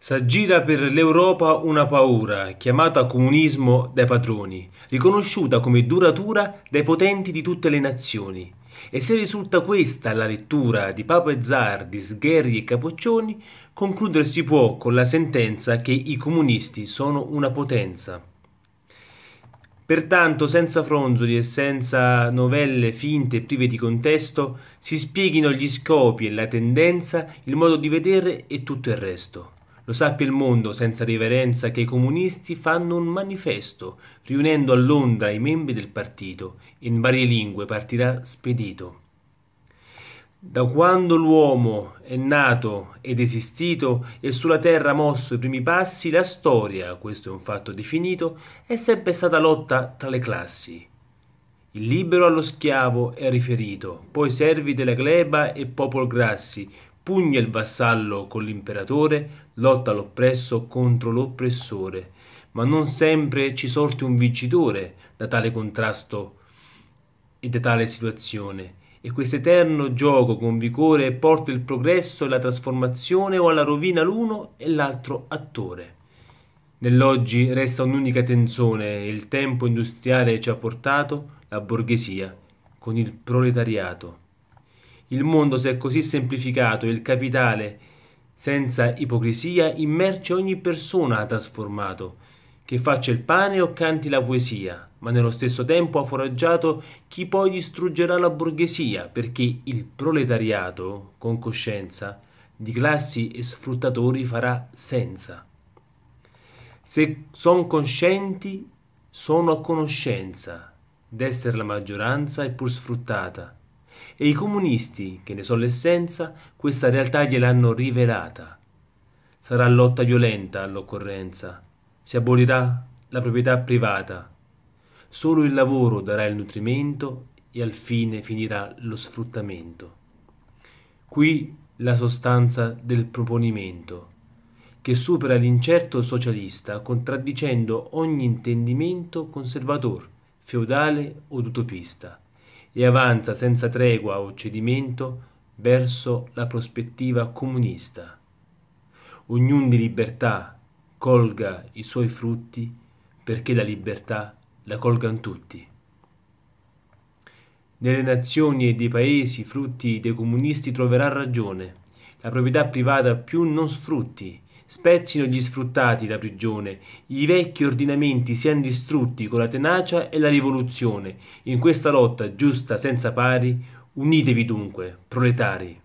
S'aggira per l'Europa una paura, chiamata comunismo dai padroni, riconosciuta come duratura dai potenti di tutte le nazioni. E se risulta questa la lettura di Papa e Zardi, Sgherri e Capoccioni, concludersi può con la sentenza che i comunisti sono una potenza. Pertanto, senza fronzoli e senza novelle finte e prive di contesto, si spieghino gli scopi e la tendenza, il modo di vedere e tutto il resto. Lo sappia il mondo senza riverenza che i comunisti fanno un manifesto, riunendo a Londra i membri del partito. In varie lingue partirà spedito. Da quando l'uomo è nato ed esistito e sulla terra ha mosso i primi passi, la storia, questo è un fatto definito, è sempre stata lotta tra le classi. Il libero allo schiavo è riferito, poi servi della gleba e popol grassi, Pugna il vassallo con l'imperatore, lotta l'oppresso contro l'oppressore, ma non sempre ci sorte un vincitore da tale contrasto e da tale situazione. E questo eterno gioco con vigore porta il progresso e la trasformazione o alla rovina l'uno e l'altro attore. Nell'oggi resta un'unica tensione e il tempo industriale ci ha portato la borghesia con il proletariato. Il mondo si è così semplificato e il capitale, senza ipocrisia, in merce ogni persona ha trasformato, che faccia il pane o canti la poesia, ma nello stesso tempo ha foraggiato chi poi distruggerà la borghesia, perché il proletariato, con coscienza, di classi e sfruttatori farà senza. Se son conscienti, sono a conoscenza d'essere la maggioranza e pur sfruttata, e i comunisti, che ne sono l'essenza, questa realtà gliel'hanno rivelata. Sarà lotta violenta all'occorrenza, si abolirà la proprietà privata, solo il lavoro darà il nutrimento e al fine finirà lo sfruttamento. Qui la sostanza del proponimento, che supera l'incerto socialista contraddicendo ogni intendimento conservator, feudale od utopista e avanza senza tregua o cedimento verso la prospettiva comunista. Ognun di libertà colga i suoi frutti perché la libertà la colgano tutti. Nelle nazioni e dei paesi frutti dei comunisti troverà ragione. La proprietà privata più non sfrutti Spezzino gli sfruttati la prigione, i vecchi ordinamenti siano distrutti con la tenacia e la rivoluzione. In questa lotta giusta senza pari, unitevi dunque, proletari.